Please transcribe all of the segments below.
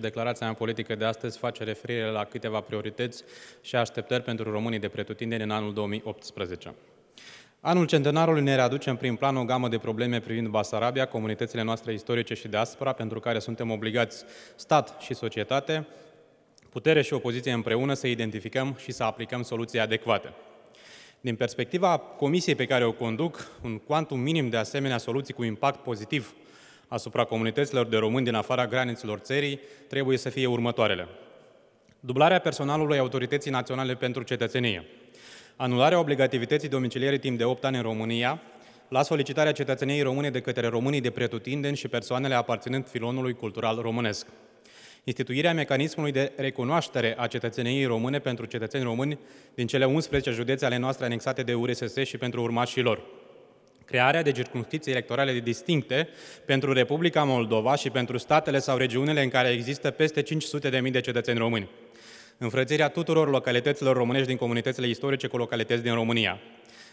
Declarația mea politică de astăzi face referire la câteva priorități și așteptări pentru românii de pretutindeni în anul 2018. Anul centenarului ne în prim plan o gamă de probleme privind Basarabia, comunitățile noastre istorice și diaspora, pentru care suntem obligați stat și societate, putere și opoziție împreună să identificăm și să aplicăm soluții adecvate. Din perspectiva comisiei pe care o conduc, un cuantum minim de asemenea soluții cu impact pozitiv – asupra comunităților de români din afara granițelor țării trebuie să fie următoarele. Dublarea personalului Autorității Naționale pentru Cetățenie, anularea obligativității domiciliere timp de 8 ani în România, la solicitarea cetățeniei române de către românii de pretutindeni și persoanele aparținând filonului cultural românesc. Instituirea mecanismului de recunoaștere a cetățeniei române pentru cetățeni români din cele 11 județe ale noastre anexate de URSS și pentru urmașii lor crearea de circumscripții electorale distincte pentru Republica Moldova și pentru statele sau regiunile în care există peste 500 de mii de cetățeni români, înfrățirea tuturor localităților românești din comunitățile istorice cu localități din România,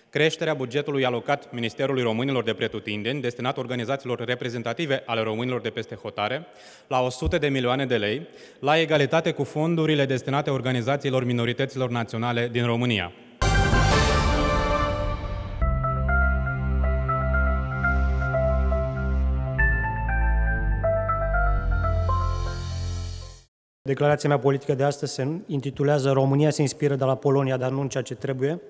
creșterea bugetului alocat Ministerului Românilor de Pretutindeni, destinat organizațiilor reprezentative ale românilor de peste hotare, la 100 de milioane de lei, la egalitate cu fondurile destinate organizațiilor minorităților naționale din România. Declarația mea politică de astăzi se intitulează România se inspiră de la Polonia, dar nu în ceea ce trebuie.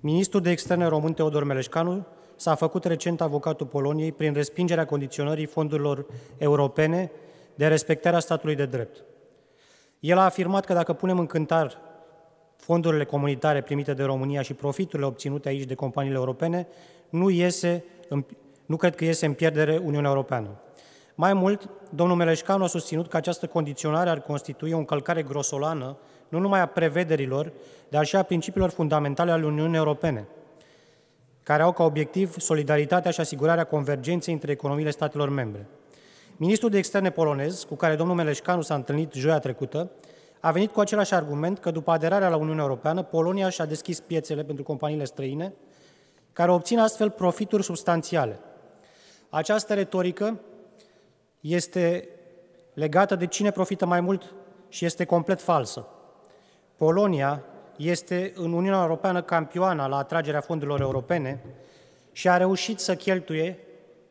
Ministrul de Externe român Teodor Meleșcanu s-a făcut recent avocatul Poloniei prin respingerea condiționării fondurilor europene de respectarea statului de drept. El a afirmat că dacă punem în cântar fondurile comunitare primite de România și profiturile obținute aici de companiile europene, nu, iese, nu cred că iese în pierdere Uniunea Europeană. Mai mult, domnul Meleșcanu a susținut că această condiționare ar constitui o încălcare grosolană nu numai a prevederilor, dar și a principiilor fundamentale ale Uniunii Europene, care au ca obiectiv solidaritatea și asigurarea convergenței între economiile statelor membre. Ministrul de externe polonez, cu care domnul Meleșcanu s-a întâlnit joia trecută, a venit cu același argument că după aderarea la Uniunea Europeană, Polonia și-a deschis piețele pentru companiile străine, care obțin astfel profituri substanțiale. Această retorică este legată de cine profită mai mult și este complet falsă. Polonia este în Uniunea Europeană campioană la atragerea fondurilor europene și a reușit să cheltuie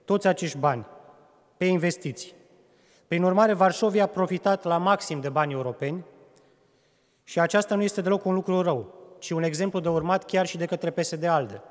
toți acești bani pe investiții. Prin urmare, Varșovia a profitat la maxim de bani europeni și aceasta nu este deloc un lucru rău, ci un exemplu de urmat chiar și de către PSD-ALDE.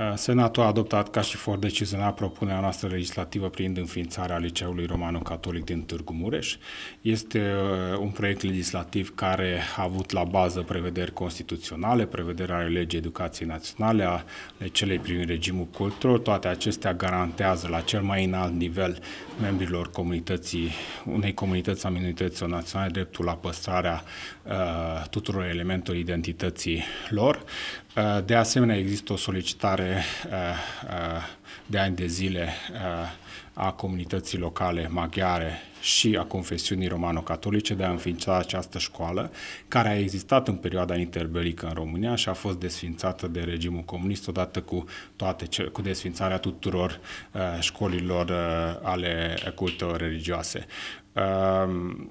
Eh, Senatul a adoptat ca și for decizional propunerea noastră legislativă prin înființarea Liceului Romano-Catolic din Târgu Mureș. Este eh, un proiect legislativ care a avut la bază prevederi constituționale, prevederea legii educației naționale, ale celei prin regimul cultural. Toate acestea garantează la cel mai înalt nivel membrilor comunității, unei comunități a minorităților naționale dreptul la păstrarea uh, tuturor elementelor identității lor. Uh, de asemenea, există o solicitare de, eh, eh, de ani de zile eh, a comunității locale maghiare și a confesiunii romano-catolice de a înființa această școală, care a existat în perioada interbelică în România și a fost desfințată de regimul comunist odată cu, toate, cu desfințarea tuturor școlilor ale cultelor religioase. Ehm,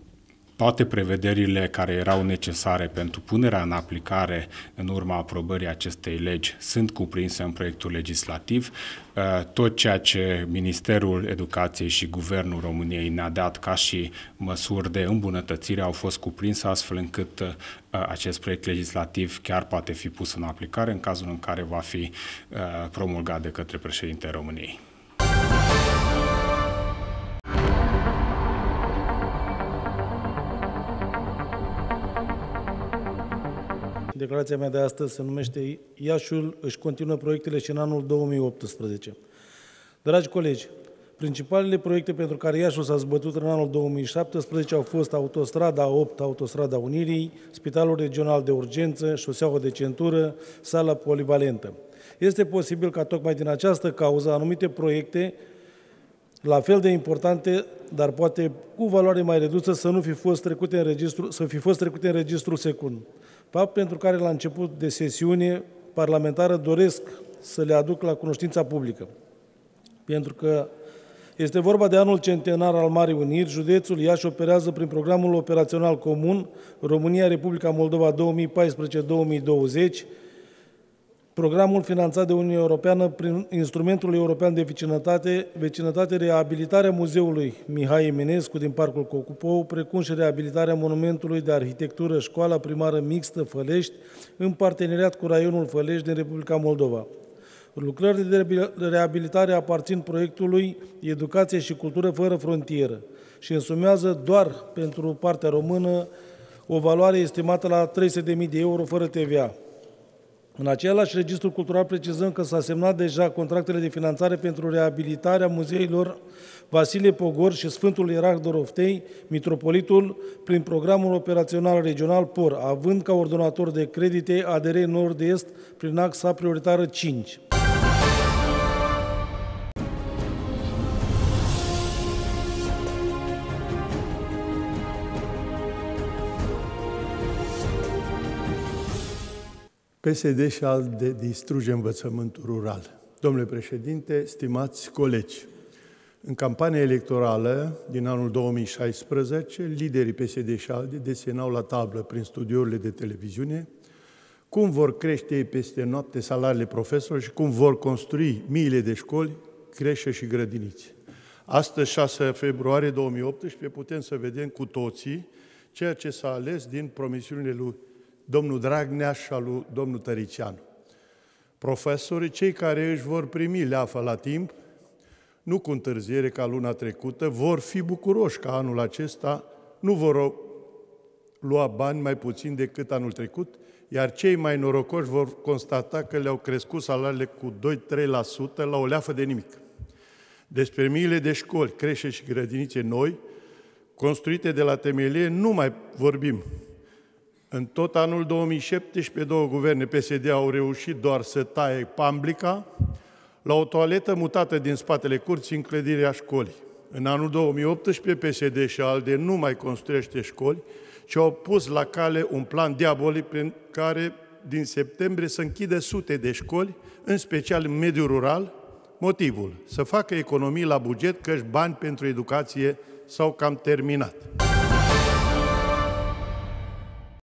toate prevederile care erau necesare pentru punerea în aplicare în urma aprobării acestei legi sunt cuprinse în proiectul legislativ. Uh, tot ceea ce Ministerul Educației și Guvernul României ne-a dat ca și măsuri de îmbunătățire au fost cuprinse astfel încât uh, acest proiect legislativ chiar poate fi pus în aplicare în cazul în care va fi uh, promulgat de către președintele României. Declarația mea de astăzi se numește Iașul își continuă proiectele și în anul 2018. Dragi colegi, principalele proiecte pentru care Iașul s-a zbătut în anul 2017 au fost Autostrada 8, Autostrada Unirii, Spitalul Regional de Urgență, Șoseaua de Centură, Sala Polivalentă. Este posibil ca tocmai din această cauză anumite proiecte la fel de importante, dar poate cu valoare mai redusă, să nu fi fost trecute în registru, să fi fost trecute în registru secund fapt pentru care la început de sesiune parlamentară doresc să le aduc la cunoștința publică. Pentru că este vorba de anul centenar al Marii Uniri, județul Iași operează prin programul operațional comun România-Republica Moldova 2014-2020, programul finanțat de Uniunea Europeană prin Instrumentul European de Vecinătate, vecinătate reabilitarea Muzeului Mihai Eminescu din Parcul Cocupou, precum și reabilitarea Monumentului de Arhitectură Școala Primară Mixtă Fălești, în parteneriat cu Raionul Fălești din Republica Moldova. Lucrările de reabilitare aparțin proiectului Educație și Cultură fără frontieră și însumează doar pentru partea română o valoare estimată la 300.000 de euro fără TVA. În același registru cultural precizăm că s-a semnat deja contractele de finanțare pentru reabilitarea muzeilor Vasile Pogor și Sfântul Ierarh Doroftei, Mitropolitul, prin programul operațional regional POR, având ca ordonator de credite ADR Nord-Est prin axa prioritară 5. PSD și al de distruge învățământul rural. Domnule președinte, stimați colegi, în campania electorală din anul 2016, liderii PSD și ALDE desenau la tablă prin studiourile de televiziune cum vor crește ei peste noapte salariile profesorilor și cum vor construi miile de școli, creșe și grădiniți. Astăzi, 6 februarie 2018, putem să vedem cu toții ceea ce s-a ales din promisiunile lui domnul Dragnea și al lui domnul Tăricianu. Profesorii, cei care își vor primi leafă la timp, nu cu întârziere ca luna trecută, vor fi bucuroși ca anul acesta, nu vor lua bani mai puțin decât anul trecut, iar cei mai norocoși vor constata că le-au crescut salariile cu 2-3% la o leafă de nimic. Despre miile de școli, crește și grădinițe noi, construite de la temelie, nu mai vorbim. În tot anul 2017, două guverne PSD au reușit doar să taie pamblica la o toaletă mutată din spatele curții în clădirea școlii. În anul 2018, PSD și ALDE nu mai construiește școli, ci au pus la cale un plan diabolic prin care din septembrie să închide sute de școli, în special în mediul rural, motivul să facă economii la buget căci bani pentru educație s-au cam terminat.